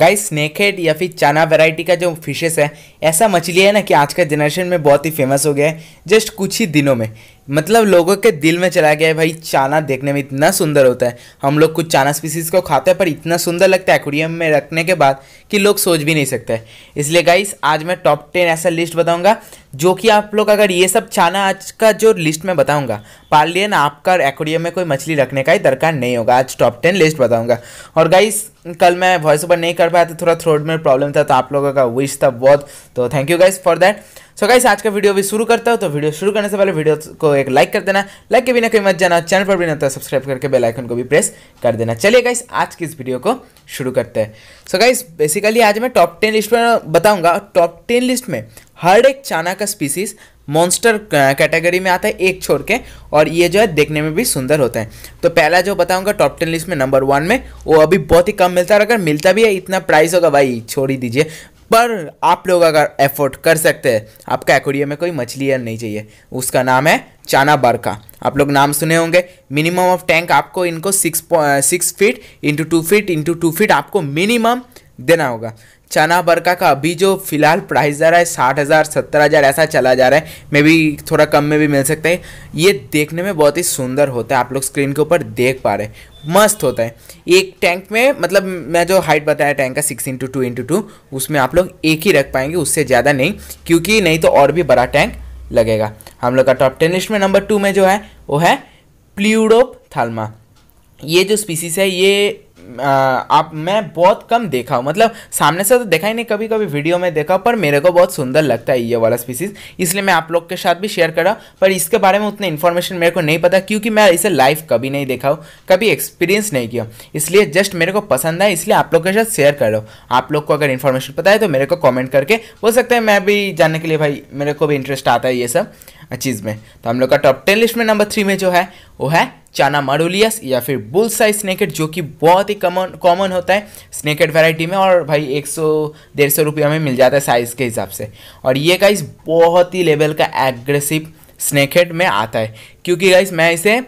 guys snakehead या फिर चाना वैरायटी का जो फिशेस है ऐसा मछली है ना कि आज का जनरेशन में बहुत ही फेमस हो गया है जस्ट कुछ ही दिनों में मतलब लोगों के दिल में चला गया है भाई चाना देखने में इतना सुंदर होता है हम लोग कुछ चाना स्पीसीज को खाते हैं पर इतना सुंदर लगता है एक्वेरियम में रखने के बाद कि लोग सोच भी नहीं सकते इसलिए गाइस आज मैं टॉप टेन ऐसा लिस्ट बताऊंगा जो कि आप लोग अगर ये सब चाना आज का जो लिस्ट में बताऊँगा पाल लिए ना आपका एक्वेरियम में कोई मछली रखने का ही दरकार नहीं होगा आज टॉप टेन लिस्ट बताऊँगा और गाइस कल मैं वॉइस ओवर नहीं कर पाया था थोड़ा थ्रोट में प्रॉब्लम था तो आप लोगों का विश था बहुत तो thank you guys for that so so guys आज का वीडियो भी शुरू करता हूँ तो वीडियो शुरू करने से पहले वीडियो को एक लाइक कर देना लाइक के बिना कहीं मत जाना चैनल पर भी नहीं होता सब्सक्राइब करके बेल आइकन को भी प्रेस कर देना चलिए गाइस आज की इस वीडियो को शुरू करते हैं सो गाइस बेसिकली आज मैं टॉप टेन लिस्ट में बताऊँगा टॉप टेन लिस्ट में हर एक चाना का स्पीसीज मॉन्स्टर कैटेगरी में आता है एक छोड़ के और ये जो है देखने में भी सुंदर होता है तो पहला जो बताऊंगा टॉप टेन लिस्ट में नंबर वन में वो अभी बहुत ही कम मिलता है अगर मिलता भी है इतना प्राइस होगा भाई छोड़ ही दीजिए पर आप लोग अगर एफोर्ड कर सकते हैं आपका एक्वेरियम में कोई मछली यार नहीं चाहिए उसका नाम है चाना बारका आप लोग नाम सुने होंगे मिनिमम ऑफ टैंक आपको इनको six six feet into two feet into two feet आपको मिनिमम देना होगा चना बरका का अभी जो फिलहाल प्राइस जा रहा है साठ हज़ार सत्तर हज़ार ऐसा चला जा रहा है मे भी थोड़ा कम में भी मिल सकता है ये देखने में बहुत ही सुंदर होता है आप लोग स्क्रीन के ऊपर देख पा रहे हैं मस्त होता है एक टैंक में मतलब मैं जो हाइट बताया टैंक का six into two into two उसमें आप लोग एक ही रख पाएंगे उससे ज़्यादा नहीं क्योंकि नहीं तो और भी बड़ा टैंक लगेगा हम लोग का टॉप टेन लिस्ट में नंबर टू में जो है वो है प्ल्यूडोप थाल्मा ये जो स्पीसीज है ये आप मैं बहुत कम देखा हूँ मतलब सामने से तो देखा ही नहीं कभी कभी वीडियो में देखा पर मेरे को बहुत सुंदर लगता है ये वाला स्पीसीज इसलिए मैं आप लोग के साथ भी शेयर करा पर इसके बारे में उतना इन्फॉर्मेशन मेरे को नहीं पता क्योंकि मैं इसे लाइव कभी नहीं देखा हूँ कभी एक्सपीरियंस नहीं किया इसलिए जस्ट मेरे को पसंद आया इसलिए आप लोग के साथ शेयर कर रहा हूँ आप लोग को अगर इन्फॉर्मेशन पता है तो मेरे को कॉमेंट करके बोल सकते हैं मैं भी जानने के लिए भाई मेरे को भी इंटरेस्ट आता है ये सब चीज़ में तो हम लोग का टॉप टेन लिस्ट में नंबर थ्री में जो है वो है चाना मारोलियस या फिर बुल साइज स्नेकेट जो कि बहुत ही कमन कॉमन होता है स्नेकेट वैरायटी में और भाई एक सौ डेढ़ सौ रुपया में मिल जाता है साइज़ के हिसाब से और ये गाइस बहुत ही लेवल का एग्रेसिव स्नेकेट में आता है क्योंकि गाइस मैं इसे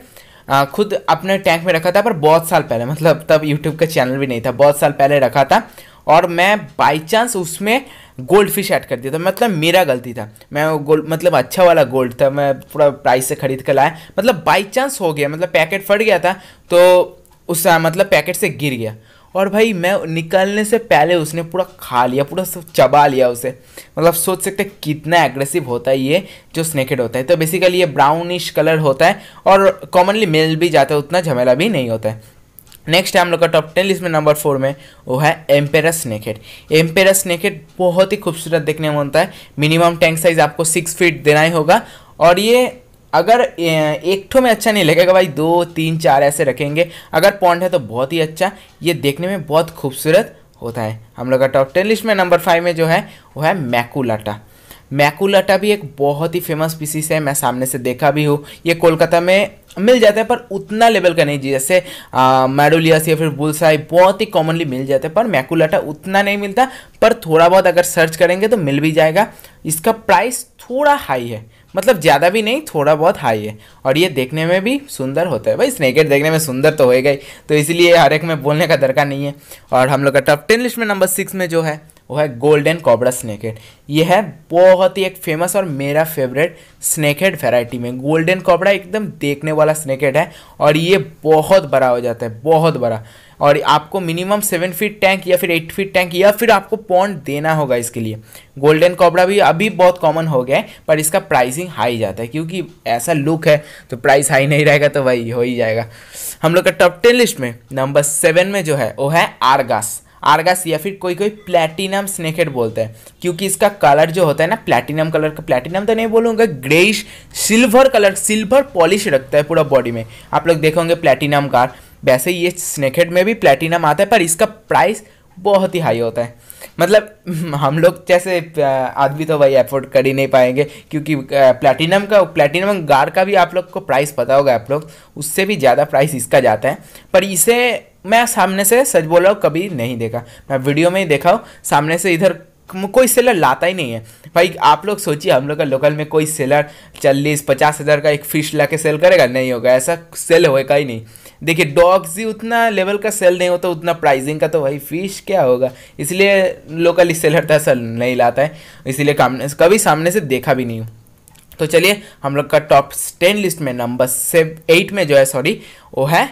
आ, खुद अपने टैंक में रखा था पर बहुत साल पहले मतलब तब यूट्यूब का चैनल भी नहीं था बहुत साल पहले रखा था और मैं बाई चांस उसमें गोल्ड फिश ऐड कर दिया था मतलब मेरा गलती था मैं वो गोल्ड मतलब अच्छा वाला गोल्ड था मैं पूरा प्राइस से ख़रीद कर लाया मतलब बाई चांस हो गया मतलब पैकेट फट गया था तो उस मतलब पैकेट से गिर गया और भाई मैं निकलने से पहले उसने पूरा खा लिया पूरा सब चबा लिया उसे मतलब सोच सकते कितना एग्रेसिव होता है ये जो स्नेकेड होता है तो बेसिकली ये ब्राउनिश कलर होता है और कॉमनली मेल भी जाता है उतना झमेला भी नहीं होता है नेक्स्ट है हम लोग का टॉप टेन लिस्ट में नंबर फोर में वो है एम्पेरस स्नेकेट एम्पेरस स्नेकेट बहुत ही खूबसूरत देखने में होता है मिनिमम टैंक साइज आपको सिक्स फीट देना ही होगा और ये अगर एक ठो में अच्छा नहीं लगेगा भाई दो तीन चार ऐसे रखेंगे अगर पॉन्ड है तो बहुत ही अच्छा ये देखने में बहुत खूबसूरत होता है हम लोग का टॉप टेन लिस्ट में नंबर फाइव में जो है वो है मैकूलाटा मैकुलटा भी एक बहुत ही फेमस पीसीस है मैं सामने से देखा भी हूँ ये कोलकाता में मिल जाता है पर उतना लेवल का नहीं जैसे मैडोलियास या फिर बुलसाई बहुत ही कॉमनली मिल जाता है पर मैकुलाटा उतना नहीं मिलता पर थोड़ा बहुत अगर सर्च करेंगे तो मिल भी जाएगा इसका प्राइस थोड़ा हाई है मतलब ज़्यादा भी नहीं थोड़ा बहुत हाई है और ये देखने में भी सुंदर होता है भाई स्नेकेट देखने में सुंदर तो होएगा ही तो इसलिए हर एक में बोलने का दरकार नहीं है और हम लोग का टॉप टेन लिस्ट में नंबर सिक्स में जो है वो है गोल्डन कॉबरा स्नैकेड ये है बहुत ही एक फेमस और मेरा फेवरेट स्नैकेड वेराइटी में गोल्डन कॉबरा एकदम देखने वाला स्नैकेड है और ये बहुत बड़ा हो जाता है बहुत बड़ा और आपको मिनिमम सेवन फीट टैंक या फिर एट फीट टैंक या फिर आपको पॉन्ड देना होगा इसके लिए गोल्डन कॉबरा भी अभी बहुत कॉमन हो गया है पर इसका प्राइसिंग हाई जाता है क्योंकि ऐसा लुक है तो प्राइस हाई नहीं रहेगा तो वही हो ही जाएगा हम लोग का टॉप टेन लिस्ट में नंबर सेवन में जो है वो है आरगास आर्गस या फिर कोई कोई प्लेटिनम स्नेकेट बोलते हैं क्योंकि इसका कलर जो होता है ना प्लेटिनम कलर का प्लेटिनम तो नहीं बोलूँगा greyish silver colour silver polish रखता है पूरा बॉडी में आप लोग देखोगे प्लेटिनम कार वैसे ये स्नेकेट में भी प्लेटिनम आता है पर इसका प्राइस बहुत ही हाई होता है मतलब हम लोग जैसे आदमी तो भाई एफोर्ड कर ही नहीं पाएंगे क्योंकि प्लैटिनम का प्लेटिनम गार का भी आप लोग को प्राइस पता होगा आप लोग उससे भी ज़्यादा प्राइस इसका जाता है पर इसे मैं सामने से सच बोला हूँ कभी नहीं देखा मैं वीडियो में ही देखा हूँ सामने से इधर कोई सेलर लाता ही नहीं है भाई आप लोग सोचिए हम लोग का लोकल में कोई सेलर चालीस पचास हज़ार का एक फिश ला के सेल करेगा नहीं होगा ऐसा सेल होगा ही नहीं देखिए डॉग्स ही उतना लेवल का सेल नहीं होता तो उतना प्राइजिंग का तो भाई फिश क्या होगा इसलिए लोकल सेलर था ऐसा नहीं लाता है इसीलिए काम कभी सामने से देखा भी नहीं हूँ तो चलिए हम लोग का टॉप टेन लिस्ट में नंबर से एट में जो है सॉरी वो है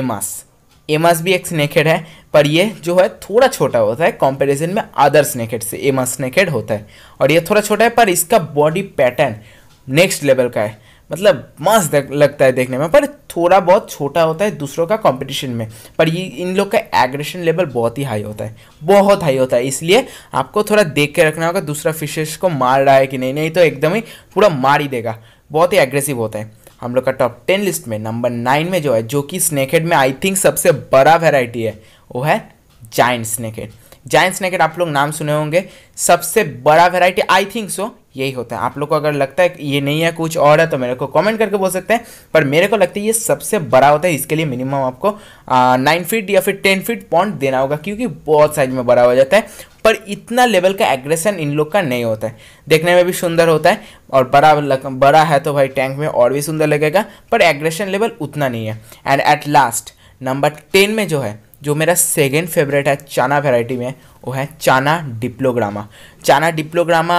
ईमास एमस भी एक स्नेकेड है पर ये जो है थोड़ा छोटा होता है कंपैरिजन में अदर स्नेकेड से एमस स्नेकेड होता है और ये थोड़ा छोटा है पर इसका बॉडी पैटर्न नेक्स्ट लेवल का है मतलब मस्त लगता है देखने में पर थोड़ा बहुत छोटा होता है दूसरों का कंपटीशन में पर ये इन लोग का एग्रेशन लेवल बहुत ही हाई होता है बहुत हाई होता है इसलिए आपको थोड़ा देख के रखना होगा दूसरा फिशेस को मार रहा है कि नहीं नहीं तो एकदम ही पूरा मार ही देगा बहुत ही एग्रेसिव होता है हम लोग का टॉप टेन लिस्ट में नंबर नाइन में जो है जो कि स्नेकेड में आई थिंक सबसे बड़ा वेराइटी है वो है जाइंट स्नेकेड जाइंट स्नेकेड आप लोग नाम सुने होंगे सबसे बड़ा वेराइटी आई थिंक सो यही होता है आप लोग को अगर लगता है ये नहीं है कुछ और है तो मेरे को कमेंट करके बोल सकते हैं पर मेरे को लगता है ये सबसे बड़ा होता है इसके लिए मिनिमम आपको नाइन फीट या फिर टेन फीट पॉइंट देना होगा क्योंकि बहुत साइज में बड़ा हो जाता है पर इतना लेवल का एग्रेशन इन लोग का नहीं होता है देखने में भी सुंदर होता है और बड़ा लग, बड़ा है तो भाई टैंक में और भी सुंदर लगेगा पर एग्रेशन लेवल उतना नहीं है and at last number ten में जो है जो मेरा सेकेंड फेवरेट है चाना वेराइटी में वो है चाना डिप्लोग्रामा चाना डिप्लोग्रामा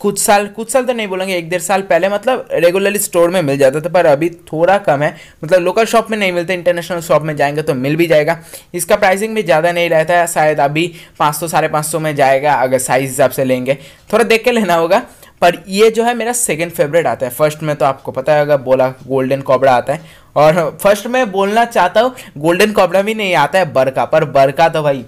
कुछ साल कुछ साल तो नहीं बोलेंगे एक डेढ़ साल पहले मतलब रेगुलरली स्टोर में मिल जाता था पर अभी थोड़ा कम है मतलब लोकल शॉप में नहीं मिलते इंटरनेशनल शॉप में जाएंगे तो मिल भी जाएगा इसका प्राइसिंग भी ज़्यादा नहीं रहता है शायद अभी पाँच सौ साढ़े पाँच सौ में जाएगा अगर साइज़ हिसाब से लेंगे थोड़ा देख के लेना होगा पर ये जो है मेरा सेकेंड फेवरेट आता है फर्स्ट में तो आपको पता है होगा बोला गोल्डन कॉबड़ा आता है और फर्स्ट में बोलना चाहता हूँ गोल्डन कॉबड़ा भी नहीं आता है बरका पर बरका तो भाई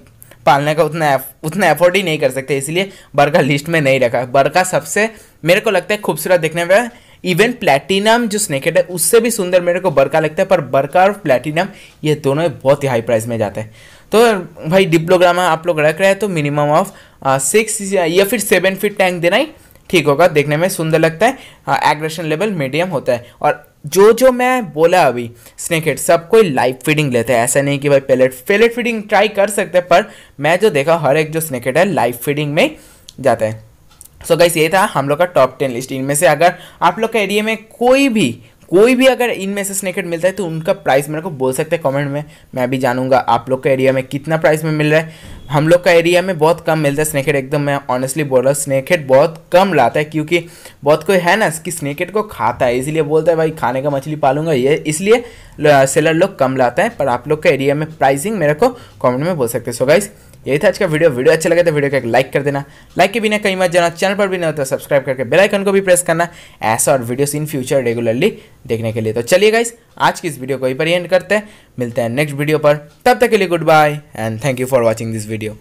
पालने का उतना एफ, उतना एफोर्ड ही नहीं कर सकते इसलिए बरका लिस्ट में नहीं रखा बरका सबसे मेरे को लगता है खूबसूरत देखने में इवन प्लेटिनम जो स्नेकेट है उससे भी सुंदर मेरे को बरका लगता है पर बरका और प्लेटिनम ये दोनों बहुत ही हाई प्राइस में जाते हैं तो भाई डिप्लोग्रामा आप लोग रख रहे हैं तो मिनिमम ऑफ सिक्स या फिर सेवन फीट टैंक देना ही ठीक होगा देखने में सुंदर लगता है एग्रेशन लेवल मीडियम होता है और जो जो मैं बोला अभी स्नेकेट सब कोई लाइव फीडिंग लेते हैं ऐसा नहीं कि भाई पेलेट पेलेट फीडिंग ट्राई कर सकते हैं पर मैं जो देखा हर एक जो स्नेकेट है लाइव फीडिंग में जाता है सो so गाइस ये था हम लोग का टॉप टेन लिस्ट इनमें से अगर आप लोग के एरिया में कोई भी कोई भी अगर इनमें से स्नेकेट मिलता है तो उनका प्राइस मेरे को बोल सकते हैं कमेंट में मैं भी जानूंगा आप लोग के एरिया में कितना प्राइस में मिल रहा है हम लोग का एरिया में बहुत कम मिलता है स्नेकेट हेड एकदम मैं ऑनेस्टली बोल रहा हूँ स्नेकेट हेड बहुत कम लाता है क्योंकि बहुत कोई है ना कि स्नेकेट हेड को खाता है इसलिए बोलता है भाई खाने का मछली पालूंगा ये इसलिए सेलर लोग कम लाता है पर आप लोग का एरिया में प्राइसिंग मेरे को कॉमेंट में बोल सकते सो गाइज़ यही था आज का वीडियो वीडियो अच्छा लगे तो वीडियो को एक लाइक कर देना लाइक के बिना कहीं मत जाना चैनल पर भी नहीं होता सब्सक्राइब करके बेलाइकन को भी प्रेस करना ऐसा और वीडियोस इन फ्यूचर रेगुलरली देखने के लिए तो चलिए गाइस आज की इस वीडियो को यहीं पर एंड करते हैं मिलते हैं नेक्स्ट वीडियो पर तब तक के लिए goodbye and thank you for watching this video